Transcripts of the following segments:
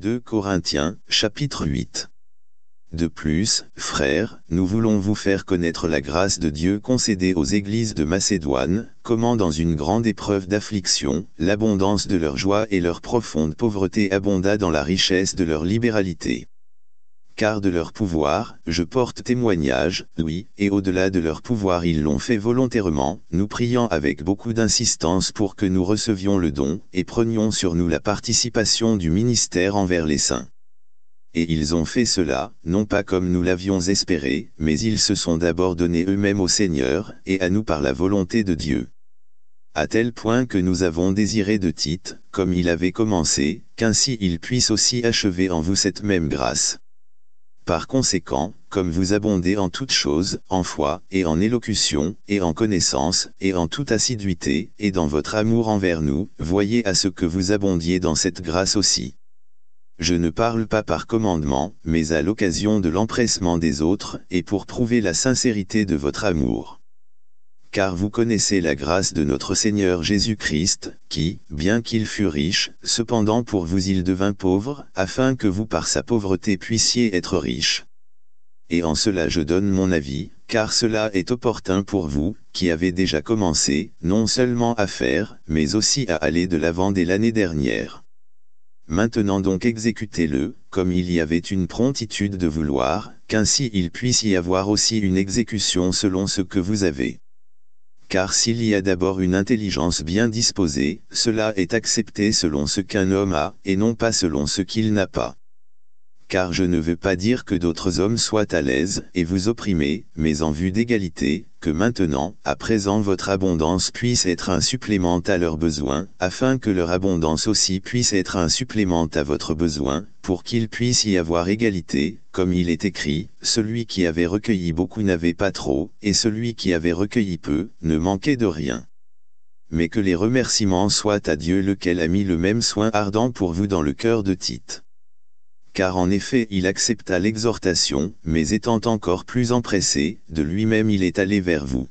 2 Corinthiens, chapitre 8. De plus, frères, nous voulons vous faire connaître la grâce de Dieu concédée aux églises de Macédoine, comment dans une grande épreuve d'affliction, l'abondance de leur joie et leur profonde pauvreté abonda dans la richesse de leur libéralité car de leur pouvoir, je porte témoignage, oui, et au-delà de leur pouvoir ils l'ont fait volontairement, nous priant avec beaucoup d'insistance pour que nous recevions le don, et prenions sur nous la participation du ministère envers les saints. Et ils ont fait cela, non pas comme nous l'avions espéré, mais ils se sont d'abord donnés eux-mêmes au Seigneur, et à nous par la volonté de Dieu. À tel point que nous avons désiré de Tite, comme il avait commencé, qu'ainsi il puisse aussi achever en vous cette même grâce. Par conséquent, comme vous abondez en toutes choses, en foi, et en élocution, et en connaissance, et en toute assiduité, et dans votre amour envers nous, voyez à ce que vous abondiez dans cette grâce aussi. Je ne parle pas par commandement, mais à l'occasion de l'empressement des autres, et pour prouver la sincérité de votre amour car vous connaissez la grâce de notre Seigneur Jésus-Christ, qui, bien qu'il fût riche, cependant pour vous il devint pauvre, afin que vous par sa pauvreté puissiez être riche. Et en cela je donne mon avis, car cela est opportun pour vous, qui avez déjà commencé, non seulement à faire, mais aussi à aller de l'avant dès l'année dernière. Maintenant donc exécutez-le, comme il y avait une promptitude de vouloir, qu'ainsi il puisse y avoir aussi une exécution selon ce que vous avez car s'il y a d'abord une intelligence bien disposée, cela est accepté selon ce qu'un homme a, et non pas selon ce qu'il n'a pas. Car je ne veux pas dire que d'autres hommes soient à l'aise et vous opprimer, mais en vue d'égalité, que maintenant, à présent votre abondance puisse être un supplément à leurs besoins, afin que leur abondance aussi puisse être un supplément à votre besoin, pour qu'il puisse y avoir égalité, comme il est écrit, celui qui avait recueilli beaucoup n'avait pas trop, et celui qui avait recueilli peu, ne manquait de rien. Mais que les remerciements soient à Dieu lequel a mis le même soin ardent pour vous dans le cœur de Tite car en effet il accepta l'exhortation, mais étant encore plus empressé, de lui-même il est allé vers vous.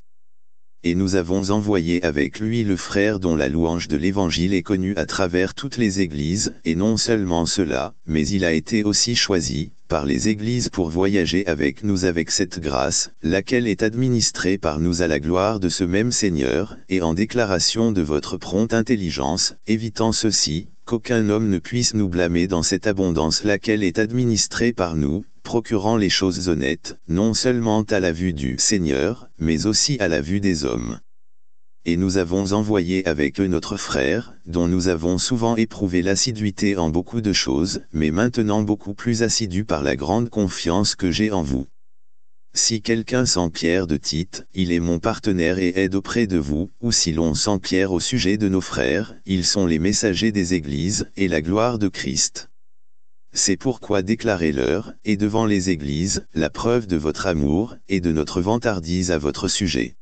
Et nous avons envoyé avec lui le frère dont la louange de l'Évangile est connue à travers toutes les églises, et non seulement cela, mais il a été aussi choisi, par les églises pour voyager avec nous avec cette grâce, laquelle est administrée par nous à la gloire de ce même Seigneur, et en déclaration de votre prompte intelligence, évitant ceci, qu'aucun homme ne puisse nous blâmer dans cette abondance laquelle est administrée par nous, procurant les choses honnêtes, non seulement à la vue du Seigneur, mais aussi à la vue des hommes. Et nous avons envoyé avec eux notre frère, dont nous avons souvent éprouvé l'assiduité en beaucoup de choses, mais maintenant beaucoup plus assidu par la grande confiance que j'ai en vous. Si quelqu'un sent de Tite, il est mon partenaire et aide auprès de vous, ou si l'on sent au sujet de nos frères, ils sont les messagers des églises, et la gloire de Christ. C'est pourquoi déclarez-leur, et devant les églises, la preuve de votre amour, et de notre vantardise à votre sujet.